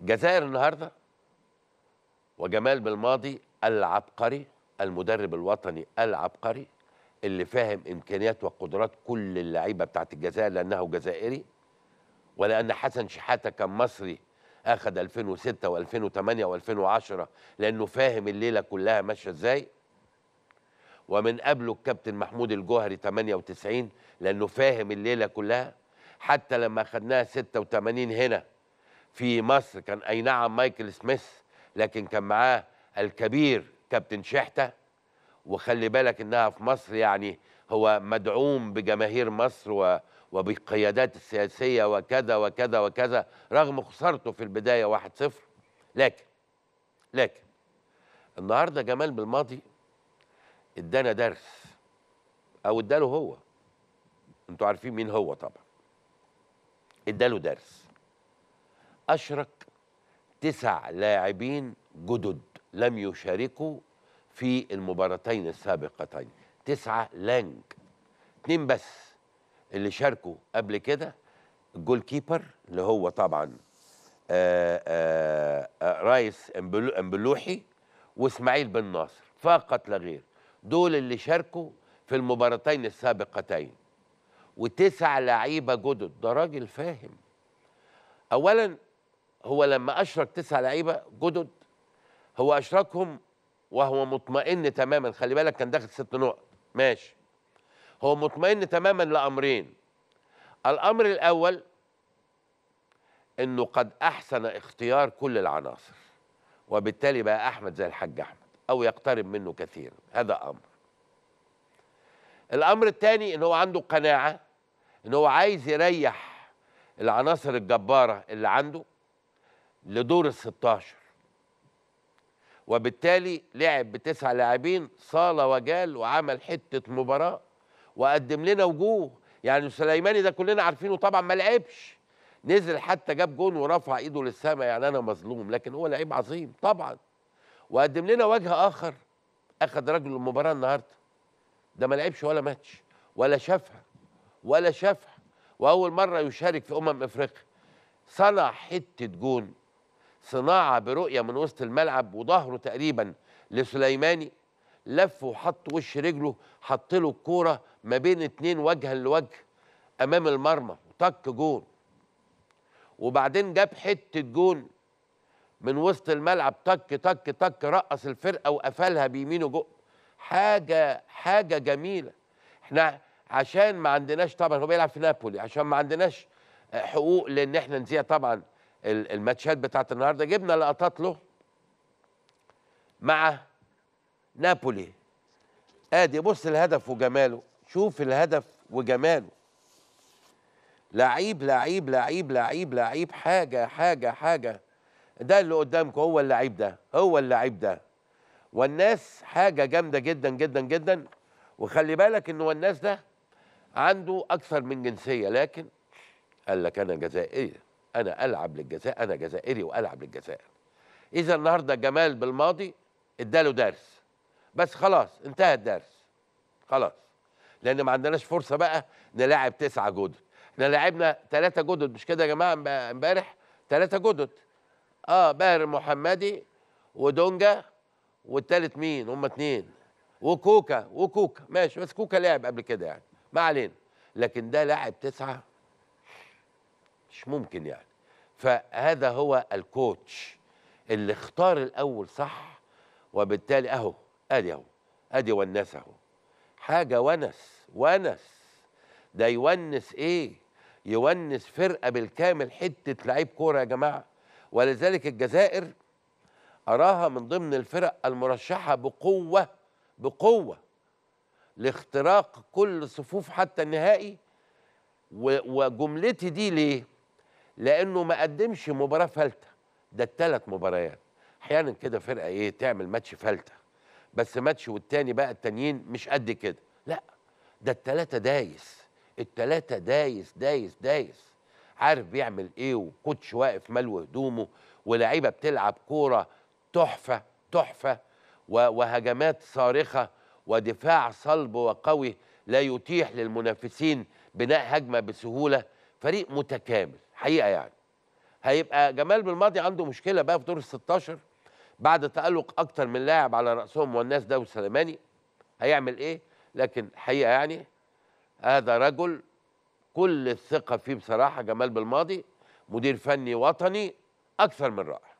جزائر النهارده وجمال بالماضي العبقري المدرب الوطني العبقري اللي فاهم امكانيات وقدرات كل اللعيبه بتاعت الجزائر لانه جزائري ولان حسن شحاته كان مصري اخذ 2006 و2008 و2010 لانه فاهم الليله كلها ماشيه ازاي ومن قبله الكابتن محمود الجوهري 98 لانه فاهم الليله كلها حتى لما خدناها 86 هنا في مصر كان اي نعم مايكل سميث لكن كان معاه الكبير كابتن شحته وخلي بالك انها في مصر يعني هو مدعوم بجماهير مصر و وبالقيادات السياسيه وكذا وكذا وكذا رغم خسارته في البدايه 1-0 لكن لكن النهارده جمال بالماضي ادانا درس او اداله هو انتوا عارفين مين هو طبعا اداله درس أشرك تسع لاعبين جدد لم يشاركوا في المباراتين السابقتين تسعة لانج اتنين بس اللي شاركوا قبل كده الجول كيبر اللي هو طبعا آآ آه، آآ آه، آآ آه، رايس امبلوحي واسماعيل بن ناصر فقط لا غير دول اللي شاركوا في المباراتين السابقتين وتسع لعيبه جدد ده راجل فاهم اولا هو لما اشرك تسع لعيبه جدد هو اشركهم وهو مطمئن تماما خلي بالك كان داخل ست نقط ماشي هو مطمئن تماما لامرين الامر الاول انه قد احسن اختيار كل العناصر وبالتالي بقى احمد زي الحاج احمد او يقترب منه كثيرا هذا امر الامر الثاني ان هو عنده قناعه ان هو عايز يريح العناصر الجباره اللي عنده لدور ال 16 وبالتالي لعب بتسع لاعبين صاله وجال وعمل حته مباراه وقدم لنا وجوه يعني سليماني ده كلنا عارفينه طبعا ما لعبش نزل حتى جاب جون ورفع ايده للسماء يعني انا مظلوم لكن هو لعيب عظيم طبعا وقدم لنا وجه اخر اخذ رجل المباراه النهارده ده ما لعبش ولا ماتش ولا شافها ولا شافها واول مره يشارك في امم افريقيا صنع حته جون صناعه برؤيه من وسط الملعب وظهره تقريبا لسليماني لف وحط وش رجله حط له الكوره ما بين اتنين وجها لوجه امام المرمى وطك جون وبعدين جاب حته جون من وسط الملعب طك طك طك رقص الفرقه وقفلها بيمينه جو حاجه حاجه جميله احنا عشان ما عندناش طبعا هو بيلعب في نابولي عشان ما عندناش حقوق لان احنا نذيع طبعا الماتشات بتاعت النهارده جبنا لقطات له مع نابولي ادي بص الهدف وجماله شوف الهدف وجماله لعيب لعيب لعيب لعيب لعيب حاجه حاجه حاجه ده اللي قدامكم هو اللعيب ده هو اللعيب ده والناس حاجه جامده جدا جدا جدا وخلي بالك ان والناس ده عنده اكثر من جنسيه لكن قال لك انا جزائيه انا العب للجزائر انا جزائري والعب للجزائر اذا النهارده جمال بالماضي اداله درس بس خلاص انتهى الدرس خلاص لان ما عندناش فرصه بقى نلاعب تسعه جدد احنا لعبنا ثلاثه جدد مش كده يا جماعه امبارح ثلاثه جدد اه باهر محمدي ودونجا والتالت مين هم اتنين وكوكا وكوكا ماشي بس كوكا لعب قبل كده يعني ما علينا لكن ده لاعب تسعه مش ممكن يعني فهذا هو الكوتش اللي اختار الاول صح وبالتالي اهو ادي اهو ادي ونس اهو حاجه ونس ونس ده يونس ايه يونس فرقه بالكامل حته لعيب كوره يا جماعه ولذلك الجزائر اراها من ضمن الفرق المرشحه بقوه بقوه لاختراق كل صفوف حتى النهائي وجملتي دي ليه لانه ما قدمش مباراه فلته ده الثلاث مباريات احيانا كده فرقه ايه تعمل ماتش فلته بس ماتش والتاني بقى التانيين مش قد كده لا ده الثلاثه دايس الثلاثه دايس دايس دايس عارف بيعمل ايه وكوتش واقف ملو هدومه ولاعيبه بتلعب كوره تحفه تحفه وهجمات صارخه ودفاع صلب وقوي لا يتيح للمنافسين بناء هجمه بسهوله فريق متكامل حقيقه يعني هيبقى جمال بالماضي عنده مشكله بقى في دور ال 16 بعد تألق أكتر من لاعب على رأسهم والناس ده والسليماني هيعمل إيه؟ لكن حقيقة يعني هذا رجل كل الثقة فيه بصراحة جمال بالماضي مدير فني وطني أكثر من رائع